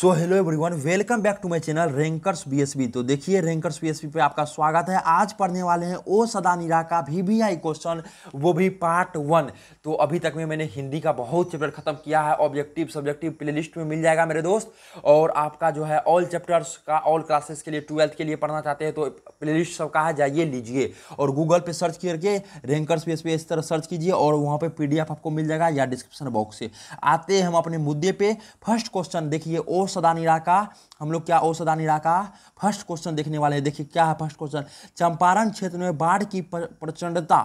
so hello everyone welcome back to my channel rankers BSB तो देखिए rankers BSB पे आपका स्वागत है आज पढ़ने वाले हैं ओ सदा निरा का भी वी आई क्वेश्चन वो भी पार्ट वन तो अभी तक में मैंने हिंदी का बहुत चैप्टर खत्म किया है ऑब्जेक्टिव सब्जेक्टिव प्लेलिस्ट में मिल जाएगा मेरे दोस्त और आपका जो है ऑल चैप्टर्स का ऑल क्लासेस के लिए ट्वेल्थ के लिए पढ़ना चाहते हैं तो प्ले लिस्ट सबका है जाइए लीजिए और गूगल पर सर्च करके रैंकर्स बी इस तरह सर्च कीजिए और वहाँ पर पी आपको मिल जाएगा या डिस्क्रिप्शन बॉक्स से आते हैं हम अपने मुद्दे पर फर्स्ट क्वेश्चन देखिए ओ सदा निराकार हम लोग क्या ओ सदा का फर्स्ट क्वेश्चन देखने वाले हैं देखिए क्या है फर्स्ट क्वेश्चन चंपारण क्षेत्र में बाढ़ की प्रचंडता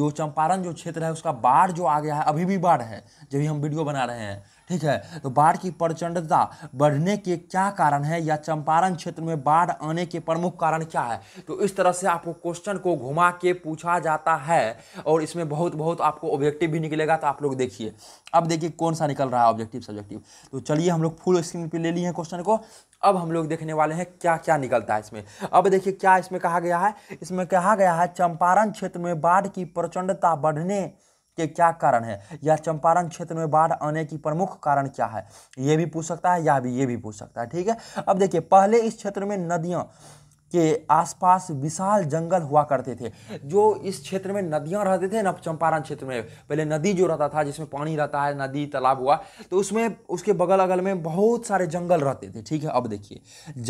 जो चंपारण जो क्षेत्र है उसका बाढ़ जो आ गया है अभी भी बाढ़ है जब भी हम वीडियो बना रहे हैं ठीक है तो बाढ़ की प्रचंडता बढ़ने के क्या कारण है या चंपारण क्षेत्र में बाढ़ आने के प्रमुख कारण क्या है तो इस तरह से आपको क्वेश्चन को घुमा के पूछा जाता है और इसमें बहुत बहुत आपको ऑब्जेक्टिव भी निकलेगा तो आप लोग देखिए अब देखिए कौन सा निकल रहा है ऑब्जेक्टिव सब्जेक्टिव तो चलिए हम लोग फुल स्क्रीन पर ले लिए हैं क्वेश्चन को अब हम लोग देखने वाले हैं क्या क्या निकलता है इसमें अब देखिए क्या इसमें कहा गया है इसमें कहा गया है चंपारण क्षेत्र में बाढ़ की प्रचंडता बढ़ने के क्या कारण है या चंपारण क्षेत्र में बाढ़ आने की प्रमुख कारण क्या है ये भी पूछ सकता है या भी ये भी पूछ सकता है ठीक है अब देखिए पहले इस क्षेत्र में नदियाँ के आसपास विशाल जंगल हुआ करते थे जो इस क्षेत्र में नदियाँ रहते थे ना चंपारण क्षेत्र में पहले नदी जो रहता था जिसमें पानी रहता है नदी तालाब हुआ तो उसमें उसके बगल अगल में बहुत सारे जंगल रहते थे ठीक है अब देखिए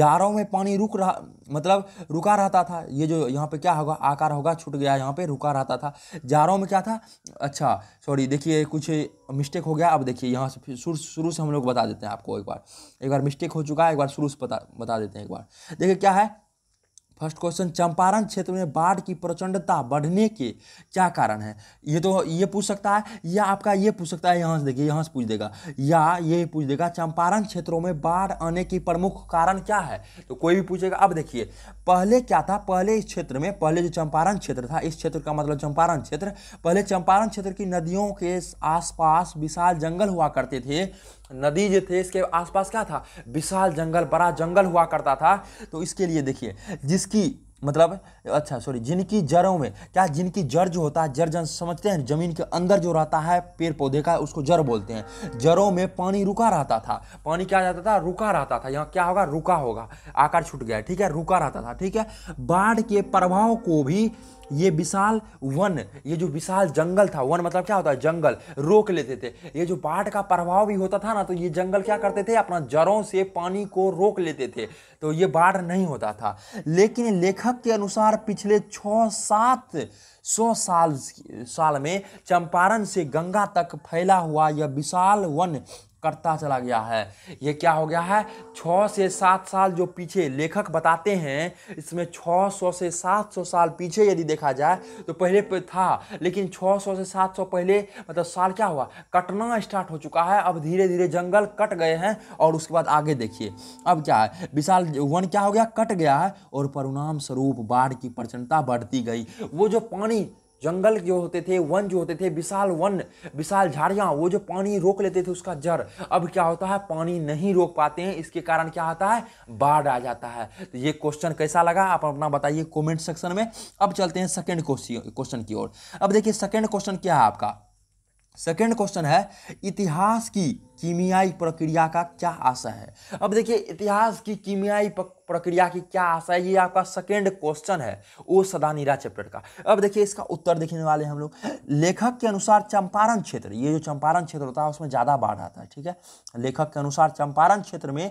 जारों में पानी रुक रहा मतलब रुका रहता था ये जो यहाँ पे क्या होगा आकार होगा छूट गया यहाँ पे रुका रहता था जारों में क्या था अच्छा सॉरी देखिए कुछ मिस्टेक हो गया अब देखिए यहाँ से शुरू शुरू से हम लोग बता देते हैं आपको एक बार एक बार मिस्टेक हो चुका है एक बार शुरू से बता बता देते हैं एक बार देखिए क्या है फर्स्ट क्वेश्चन चंपारण क्षेत्र में बाढ़ की प्रचंडता बढ़ने के क्या कारण है ये तो ये पूछ सकता है या आपका ये पूछ सकता है यहाँ से देखिए यहाँ से पूछ देगा या ये पूछ देगा चंपारण क्षेत्रों में बाढ़ आने की प्रमुख कारण क्या है तो कोई भी पूछेगा अब देखिए पहले क्या था पहले इस क्षेत्र में पहले जो चंपारण क्षेत्र था इस क्षेत्र का मतलब चंपारण क्षेत्र पहले चंपारण क्षेत्र की नदियों के आसपास विशाल जंगल हुआ करते थे नदी जो थे इसके आसपास क्या था विशाल जंगल बड़ा जंगल हुआ करता था तो इसके लिए देखिए जिसकी मतलब अच्छा सॉरी जिनकी जड़ों में क्या जिनकी जड़ जो होता है जड़ जन समझते हैं जमीन के अंदर जो रहता है पेड़ पौधे का उसको जड़ बोलते हैं जड़ों में पानी रुका रहता था पानी क्या जाता था रुका रहता था यहाँ क्या होगा रुका होगा आकार छूट गया ठीक है रुका रहता था ठीक है बाढ़ के प्रभाव को भी ये विशाल वन ये जो विशाल जंगल था वन मतलब क्या होता है जंगल रोक लेते थे ये जो बाढ़ का प्रभाव भी होता था ना तो ये जंगल क्या करते थे अपना जड़ों से पानी को रोक लेते थे तो ये बाढ़ नहीं होता था लेकिन लेखक के अनुसार पिछले छः सात सौ साल साल में चंपारण से गंगा तक फैला हुआ यह विशाल वन करता चला गया है ये क्या हो गया है छः से सात साल जो पीछे लेखक बताते हैं इसमें छः सौ से सात सौ साल पीछे यदि देखा जाए तो पहले था लेकिन छः सौ से सात सौ पहले मतलब साल क्या हुआ कटना स्टार्ट हो चुका है अब धीरे धीरे जंगल कट गए हैं और उसके बाद आगे देखिए अब क्या है विशाल वन क्या हो गया कट गया है और परिणाम स्वरूप बाढ़ की प्रचंडता बढ़ती गई वो जो पानी जंगल जो होते थे वन जो होते थे विशाल वन विशाल झाड़ियाँ वो जो पानी रोक लेते थे उसका जड़ अब क्या होता है पानी नहीं रोक पाते हैं इसके कारण क्या होता है बाढ़ आ जाता है तो ये क्वेश्चन कैसा लगा आप अपना बताइए कमेंट सेक्शन में अब चलते हैं सेकेंड क्वेश्चन की ओर अब देखिए सेकेंड क्वेश्चन क्या है आपका सेकेंड क्वेश्चन है इतिहास की कीमियाई प्रक्रिया का क्या आशा है अब देखिए इतिहास की कीमियाई प्रक्रिया की क्या आशा है ये आपका सेकेंड क्वेश्चन है ओ सदानीरा चैप्टर का अब देखिए इसका उत्तर देखने वाले हम लोग लेखक के अनुसार चंपारण क्षेत्र ये जो चंपारण क्षेत्र होता है उसमें ज़्यादा बाढ़ आता है ठीक है लेखक के अनुसार चंपारण क्षेत्र में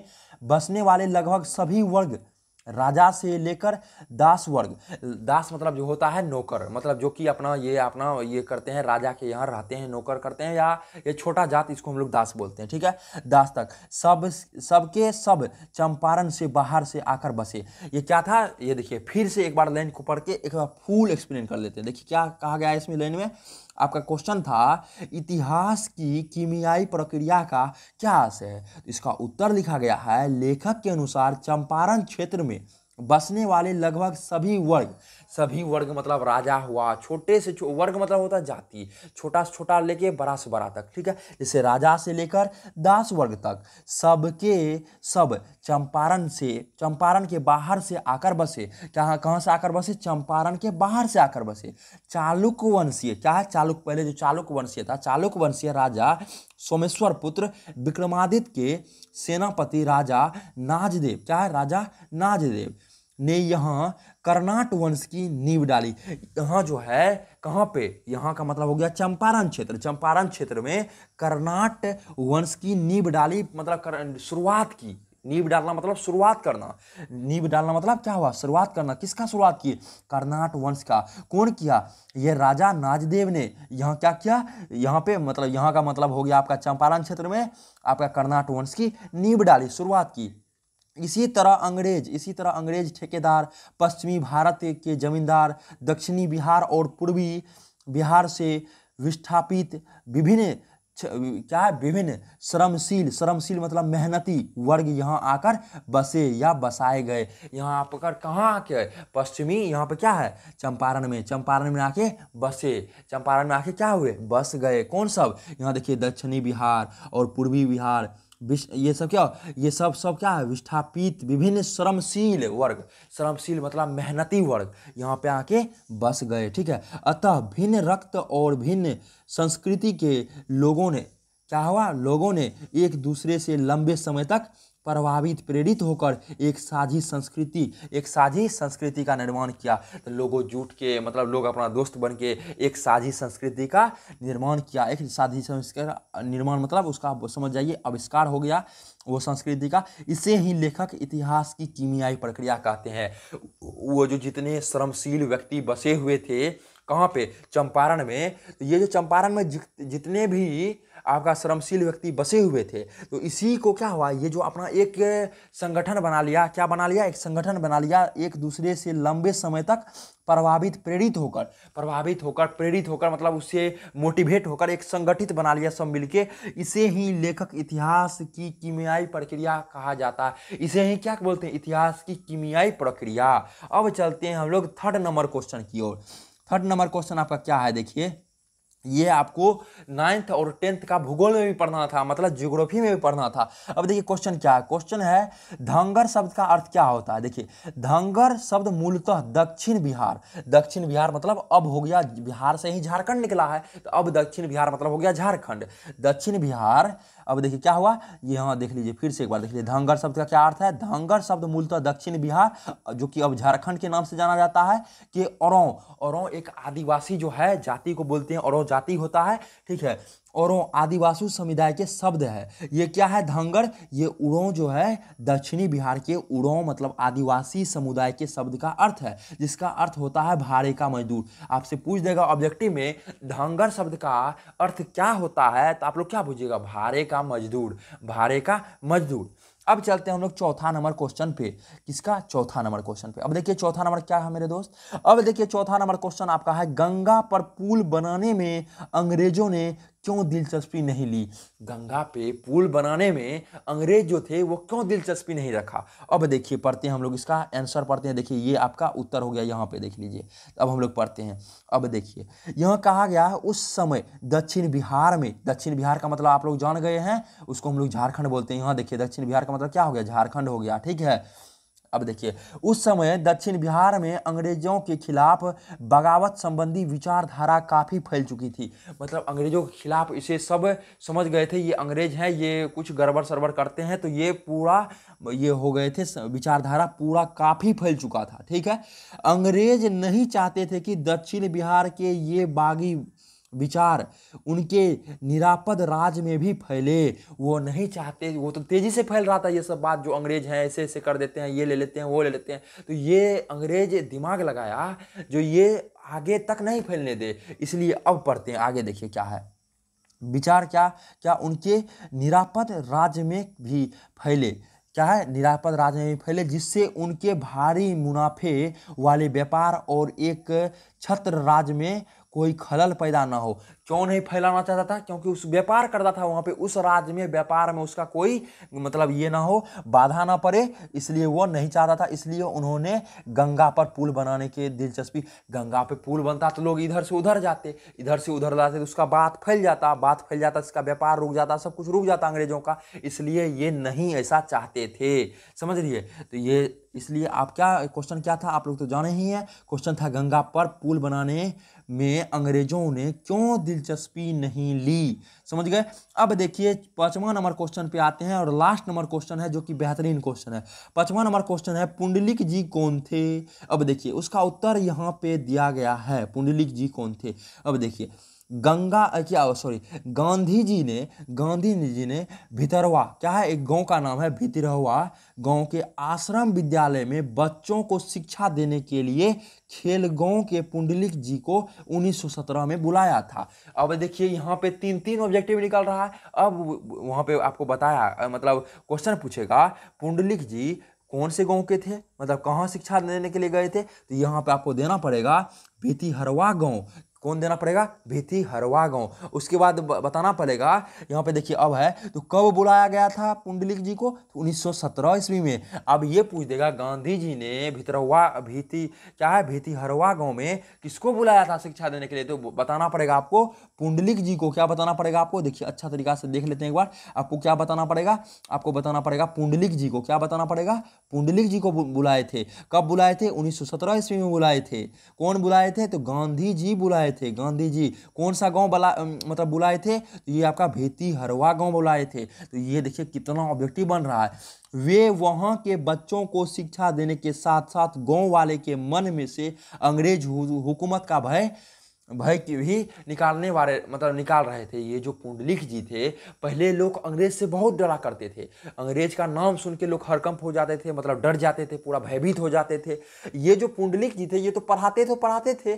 बसने वाले लगभग सभी वर्ग राजा से लेकर दास वर्ग दास मतलब जो होता है नौकर मतलब जो कि अपना ये अपना ये करते हैं राजा के यहाँ रहते हैं नौकर करते हैं या ये छोटा जात इसको हम लोग दास बोलते हैं ठीक है दास तक सब सबके सब चंपारण से बाहर से आकर बसे ये क्या था ये देखिए फिर से एक बार लाइन को पढ़ के एक बार फुल एक्सप्लेन कर लेते हैं देखिए क्या कहा गया है इसमें लाइन में आपका क्वेश्चन था इतिहास की कीमियाई प्रक्रिया का क्या आशय है तो इसका उत्तर लिखा गया है लेखक के अनुसार चंपारण क्षेत्र में बसने वाले लगभग सभी वर्ग सभी वर्ग मतलब राजा हुआ छोटे से छो, वर्ग मतलब होता है जाति छोटा से छोटा लेके बड़ा से बड़ा तक ठीक है जैसे राजा से लेकर दास वर्ग तक सबके सब, सब चंपारण से चंपारण के बाहर से आकर बसे कहाँ कहाँ से आकर बसे चंपारण के बाहर से आकर बसे चालुक वंशीय क्या है चालुक पहले जो चालुक वंशीय था चालुक वंशीय राजा सोमेश्वर पुत्र विक्रमादित्य के सेनापति राजा नाजदेव क्या है राजा नाजदेव ने यहाँ कर्नाट वंश की नींव डाली यहाँ जो है कहाँ पे यहाँ का मतलब हो गया चंपारण क्षेत्र चंपारण क्षेत्र में कर्नाट वंश की नींव डाली मतलब कर शुरुआत की नींव डालना मतलब शुरुआत करना नींव डालना मतलब क्या हुआ शुरुआत करना किसका शुरुआत की कर्नाट वंश का कौन किया ये राजा नाजदेव ने यहाँ क्या किया यहाँ पे मतलब यहाँ का मतलब हो गया आपका चंपारण क्षेत्र में आपका कर्नाट वंश की नींव डाली शुरुआत की इसी तरह अंग्रेज इसी तरह अंग्रेज ठेकेदार पश्चिमी भारत के जमींदार दक्षिणी बिहार और पूर्वी बिहार से विस्थापित विभिन्न क्या है विभिन्न श्रमशील श्रमशील मतलब मेहनती वर्ग यहाँ आकर बसे या बसाए गए यहाँ आकर कहाँ आके पश्चिमी यहाँ पर क्या है चंपारण में चंपारण में आके बसे चंपारण में आके क्या हुए बस गए कौन सब यहाँ देखिए दक्षिणी बिहार और पूर्वी बिहार ये सब क्या ये सब सब क्या है विस्थापित विभिन्न श्रमशील वर्ग श्रमशील मतलब मेहनती वर्ग यहाँ पे आके बस गए ठीक है अतः भिन्न रक्त और भिन्न संस्कृति के लोगों ने क्या हुआ लोगों ने एक दूसरे से लंबे समय तक प्रभावित प्रेरित होकर एक साझी संस्कृति एक साझी संस्कृति का निर्माण किया तो लोगों जुट के मतलब लोग अपना दोस्त बन के एक साझी संस्कृति का निर्माण किया एक साझी संस्कार निर्माण मतलब उसका समझ जाइए आविष्कार हो गया वो संस्कृति का इसे ही लेखक इतिहास की कीमियाई प्रक्रिया कहते हैं वो जो जितने श्रमशील व्यक्ति बसे हुए थे कहाँ पे चंपारण में तो ये जो चंपारण में जितने भी आपका श्रमशील व्यक्ति बसे हुए थे तो इसी को क्या हुआ ये जो अपना एक संगठन बना लिया क्या बना लिया एक संगठन बना लिया एक दूसरे से लंबे समय तक प्रभावित प्रेरित होकर प्रभावित होकर प्रेरित होकर मतलब उससे मोटिवेट होकर एक संगठित बना लिया सब मिल इसे ही लेखक इतिहास की कीमियाई प्रक्रिया कहा जाता है इसे ही क्या बोलते हैं इतिहास की कीमियाई प्रक्रिया अब चलते हैं हम लोग थर्ड नंबर क्वेश्चन की ओर थर्ड नंबर क्वेश्चन आपका क्या है देखिए ये आपको नाइन्थ और टेंथ का भूगोल में भी पढ़ना था मतलब ज्योग्राफी में भी पढ़ना था अब देखिए क्वेश्चन क्या है क्वेश्चन है धंगर शब्द का अर्थ क्या होता है देखिए धंगर शब्द मूलतः दक्षिण बिहार दक्षिण बिहार मतलब अब हो गया बिहार से ही झारखंड निकला है तो अब दक्षिण बिहार मतलब हो गया झारखंड दक्षिण बिहार अब देखिए क्या हुआ ये यहाँ देख लीजिए फिर से एक बार देख लीजिए धांगर शब्द का क्या अर्थ है धंगर शब्द मूलतः दक्षिण बिहार जो कि अब झारखंड के नाम से जाना जाता है कि औरों औरों एक आदिवासी जो है जाति को बोलते हैं औरों जाति होता है ठीक है और आदिवासी समुदाय के शब्द है ये क्या है धंगड़ ये उड़ो जो है दक्षिणी बिहार के उड़ो मतलब आदिवासी समुदाय के शब्द का अर्थ है जिसका अर्थ होता है भाड़े का मजदूर आपसे पूछ देगा ऑब्जेक्टिव में धंगड़ शब्द का अर्थ क्या होता है तो आप लोग क्या पूछिएगा भाड़े का मजदूर भाड़े का मजदूर अब चलते हैं हम लोग चौथा नंबर क्वेश्चन पे किसका चौथा नंबर क्वेश्चन पे अब देखिए चौथा नंबर क्या है मेरे दोस्त अब देखिए चौथा नंबर क्वेश्चन आपका है गंगा पर पुल बनाने में अंग्रेजों ने क्यों दिलचस्पी नहीं ली गंगा पे पुल बनाने में अंग्रेज जो थे वो क्यों दिलचस्पी नहीं रखा अब देखिए पढ़ते हैं हम लोग इसका आंसर पढ़ते हैं देखिए ये आपका उत्तर हो गया यहाँ पे देख लीजिए अब हम लोग पढ़ते हैं अब देखिए यह कहा गया उस समय दक्षिण बिहार में दक्षिण बिहार का मतलब आप लोग जान गए हैं उसको हम लोग झारखंड बोलते हैं यहाँ देखिए दक्षिण बिहार का मतलब क्या हो गया झारखंड हो गया ठीक है अब देखिए उस समय दक्षिण बिहार में अंग्रेजों के खिलाफ बगावत संबंधी विचारधारा काफ़ी फैल चुकी थी मतलब अंग्रेजों के खिलाफ इसे सब समझ गए थे ये अंग्रेज हैं ये कुछ गड़बड़ सड़बड़ करते हैं तो ये पूरा ये हो गए थे विचारधारा पूरा काफ़ी फैल चुका था ठीक है अंग्रेज नहीं चाहते थे कि दक्षिण बिहार के ये बागी विचार उनके निरापद राज में भी फैले वो नहीं चाहते वो तो तेज़ी से फैल रहा था ये सब बात जो अंग्रेज हैं ऐसे ऐसे कर देते हैं ये ले लेते हैं वो ले लेते हैं तो ये अंग्रेज दिमाग लगाया जो ये आगे तक नहीं फैलने दे इसलिए अब पढ़ते हैं आगे देखिए क्या है विचार क्या क्या उनके निरापद राज्य में भी फैले क्या है निरापद राज्य में भी फैले जिससे उनके भारी मुनाफे वाले व्यापार और एक छत्र राज्य में कोई खलल पैदा ना हो क्यों नहीं फैलाना चाहता था क्योंकि उस व्यापार करता था वहाँ पे उस राज्य में व्यापार में उसका कोई मतलब ये ना हो बाधा ना पड़े इसलिए वो नहीं चाहता था इसलिए उन्होंने गंगा पर पुल बनाने की दिलचस्पी गंगा पे पुल बनता तो लोग इधर से उधर जाते इधर से उधर जाते तो उसका बात फैल जाता बात फैल जाता इसका व्यापार रुक जाता सब कुछ रुक जाता अंग्रेजों का इसलिए ये नहीं ऐसा चाहते थे समझ रही तो ये इसलिए आप क्या क्वेश्चन क्या था आप लोग तो जाने ही हैं क्वेश्चन था गंगा पर पुल बनाने में अंग्रेजों ने क्यों दिल दिलचस्पी नहीं ली समझ गए अब देखिए पांचवा नंबर क्वेश्चन पे आते हैं और लास्ट नंबर क्वेश्चन है जो कि बेहतरीन क्वेश्चन है पांचवा नंबर क्वेश्चन है पुंडलिक जी कौन थे अब देखिए उसका उत्तर यहाँ पे दिया गया है पुंडलिक जी कौन थे अब देखिए गंगा क्या सॉरी गांधी जी ने गांधी जी ने भितरवा क्या है एक गांव का नाम है भितरवा गांव के आश्रम विद्यालय में बच्चों को शिक्षा देने के लिए खेल गांव के पुंडलिक जी को 1917 में बुलाया था अब देखिए यहाँ पे तीन तीन ऑब्जेक्टिव निकल रहा है अब वहाँ पे आपको बताया मतलब क्वेश्चन पूछेगा पुंडलिक जी कौन से गांव के थे मतलब कहाँ शिक्षा देने के लिए गए थे तो यहाँ पे आपको देना पड़ेगा भीतिहरवा गांव कौन देना पड़ेगा भीति हरवा गाँव उसके बाद बताना पड़ेगा यहाँ पे देखिए अब है तो कब बुलाया गया था पुंडलिक जी को तो 1917 ईस्वी में अब ये पूछ देगा गांधी जी ने भितरवा भीति क्या है भीति हरवा गाँव में किसको बुलाया था शिक्षा देने के लिए तो बताना पड़ेगा आपको पुंडलिक जी को क्या बताना पड़ेगा आपको देखिए अच्छा तरीका से देख लेते हैं एक बार आपको क्या बताना पड़ेगा आपको बताना पड़ेगा पुंडलिक जी को क्या बताना पड़ेगा पुंडलिक जी को बुलाए थे कब बुलाए थे उन्नीस ईस्वी में बुलाए थे कौन बुलाए थे तो गांधी जी बुलाए बुलाए थे गांधी जी कौन सा गांव बुला मतलब बुलाए थे तो ये आपका भेती हरवा गांव बुलाए थे तो ये देखिए कितना ऑब्जेक्टिव बन रहा है वे वहाँ के बच्चों को शिक्षा देने के साथ साथ गांव वाले के मन में से अंग्रेज हुकूमत का भय भय की भी निकालने वाले मतलब निकाल रहे थे ये जो पुंडलिक जी थे पहले लोग अंग्रेज से बहुत डरा करते थे अंग्रेज का नाम सुन के लोग हरकंप हो जाते थे मतलब डर जाते थे पूरा भयभीत हो जाते थे ये जो पुंडलिक जी थे ये तो पढ़ाते तो पढ़ाते थे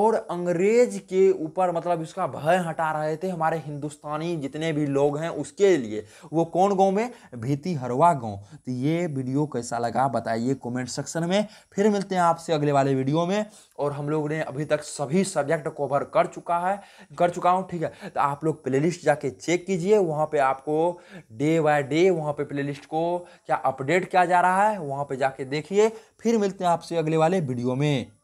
और अंग्रेज के ऊपर मतलब इसका भय हटा रहे थे हमारे हिंदुस्तानी जितने भी लोग हैं उसके लिए वो कौन गाँव में भीती हरवा गाँव तो ये वीडियो कैसा लगा बताइए कॉमेंट सेक्शन में फिर मिलते हैं आपसे अगले वाले वीडियो में और हम लोग ने अभी तक सभी सब्जेक्ट कवर कर चुका है कर चुका हूँ ठीक है तो आप लोग प्लेलिस्ट जाके चेक कीजिए वहाँ पे आपको डे बाय डे वहाँ पे प्लेलिस्ट को क्या अपडेट किया जा रहा है वहाँ पे जाके देखिए फिर मिलते हैं आपसे अगले वाले वीडियो में